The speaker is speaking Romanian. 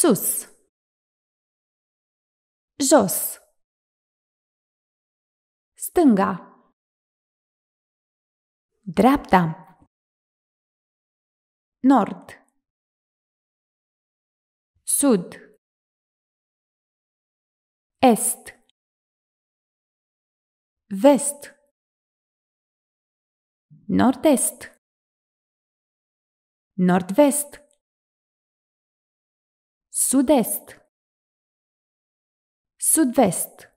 sus jos stânga dreapta nord sud est vest nord-est nord-vest Sud-est Sud-vest